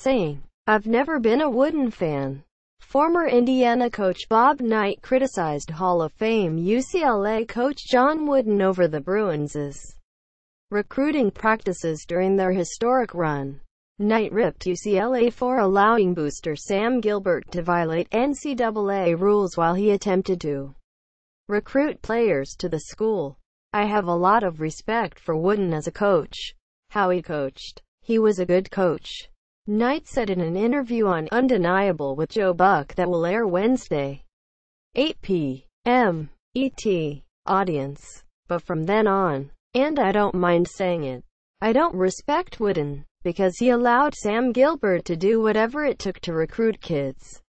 saying, I've never been a Wooden fan. Former Indiana coach Bob Knight criticized Hall of Fame UCLA coach John Wooden over the Bruins' recruiting practices during their historic run. Knight ripped UCLA for allowing booster Sam Gilbert to violate NCAA rules while he attempted to recruit players to the school. I have a lot of respect for Wooden as a coach. How he coached. He was a good coach. Knight said in an interview on Undeniable with Joe Buck that will air Wednesday, 8 p.m. ET audience. But from then on, and I don't mind saying it, I don't respect Wooden, because he allowed Sam Gilbert to do whatever it took to recruit kids.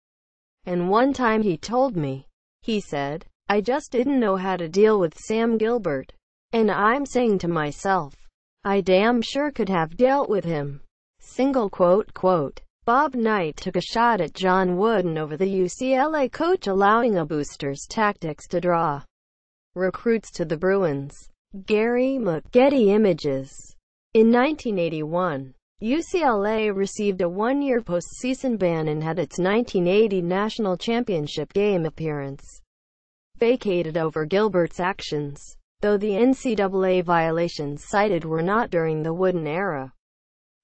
And one time he told me, he said, I just didn't know how to deal with Sam Gilbert. And I'm saying to myself, I damn sure could have dealt with him. Single quote quote. Bob Knight took a shot at John Wooden over the UCLA coach allowing a booster's tactics to draw recruits to the Bruins. Gary McGetty Images In 1981, UCLA received a one-year postseason ban and had its 1980 national championship game appearance vacated over Gilbert's actions. Though the NCAA violations cited were not during the Wooden era.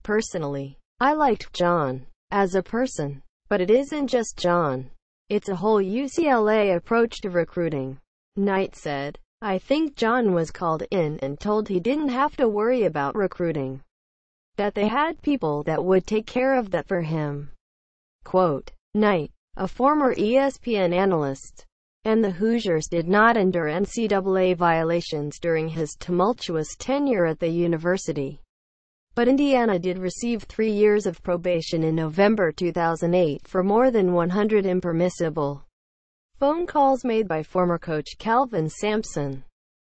Personally, I liked John as a person, but it isn't just John. It's a whole UCLA approach to recruiting. Knight said, I think John was called in and told he didn't have to worry about recruiting. That they had people that would take care of that for him. Quote, Knight, a former ESPN analyst, and the Hoosiers did not endure NCAA violations during his tumultuous tenure at the university. But Indiana did receive three years of probation in November 2008 for more than 100 impermissible phone calls made by former coach Calvin Sampson.